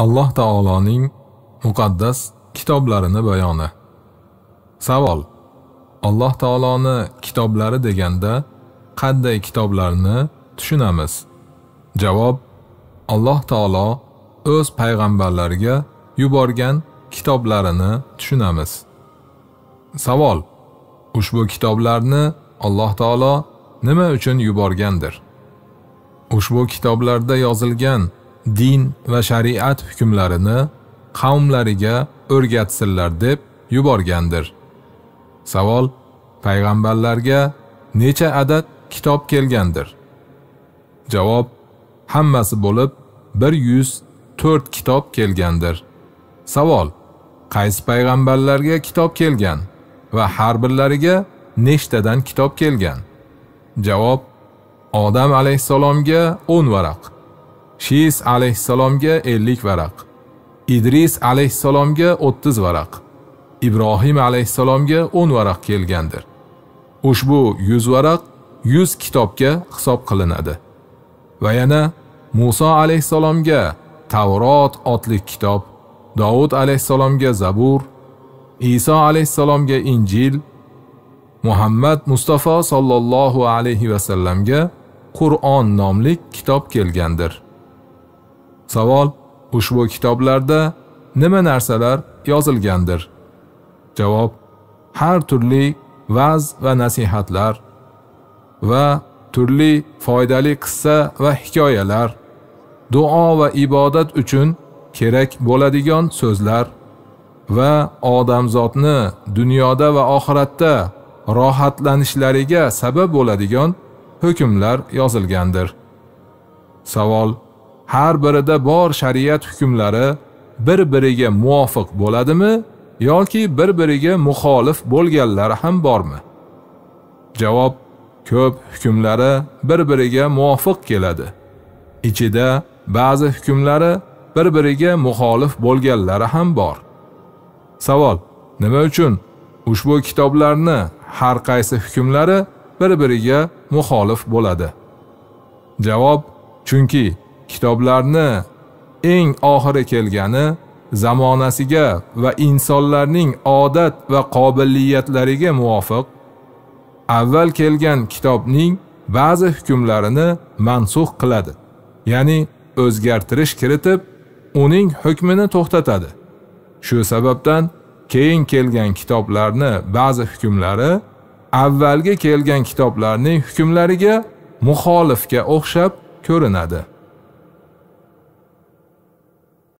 alloh taoloning muqaddas kitoblarini bayoni savol alloh taoloni kitoblari deganda qanday kitoblarni tushunamiz javob alloh taolo o'z payg'ambarlariga yuborgan kitoblarini tushunamiz savol ushbu kitoblarni alloh taolo nima uchun yuborgandir ushbu kitoblarda yozilgan din va shariat hukmlarini qavmlariga o'rgatsinlar deb yuborgandir. Savol: Payg'ambarlarga necha adad kitob kelgandir? Javob: Hammasi bo'lib 104 kitob kelgandir. Savol: Qaysi payg'ambarlarga kitob kelgan va har birlariga nechtadan kitob kelgan? Javob: Odam alayhisalomga 10 varaq, shis alayhissalomga 50 varaq idris alayhissalomga 30 varaq ibrohim alayhissalomga 10 varaq kelgandir ushbu 100 varaq 100 kitobga hisob qilinadi va yana Musa alayhissalomga tavrot otli kitob Davud alayhissalomga zabur Isa alayhissalomga injil muhammad Mustafa sallallohu alayhi va sallamga qur'on nomli kitob kelgandir Savol: Ushbu kitoblarda nima narsalar yozilgandir? Javob: Har turli vaz va nasihatlar va turli foydali qissa va hikoyalar, duo va ibodat uchun kerak bo'ladigan so'zlar va odamzodni dunyoda va oxiratda rohatlanishlariga sabab bo'ladigan hukmlar yozilgandir. Savol: har birida bor shariat hukmlari bir biriga muvofiq bo'ladimi yoki bir biriga muxolif bo'lganlari ham bormi javob ko'p hukmlari bir biriga muvofiq keladi ichida ba'zi hukmlari bir biriga muxolif bo'lganlari ham bor savol nima uchun ushbu kitoblarni har qaysi hukmlari bir biriga muxolif bo'ladi javob chunki kitoblarni eng oxiri kelgani zamonasiga va insonlarning odat va qobiliyatlariga muvofiq avval kelgan kitobning ba'zi hukmlarini mansux qiladi ya'ni o'zgartirish kiritib uning hukmini to'xtatadi shu sababdan keyin kelgan kitoblarni ba'zi hukmlari avvalgi kelgan kitoblarning hukmlariga muxolifga o'xshab ko'rinadi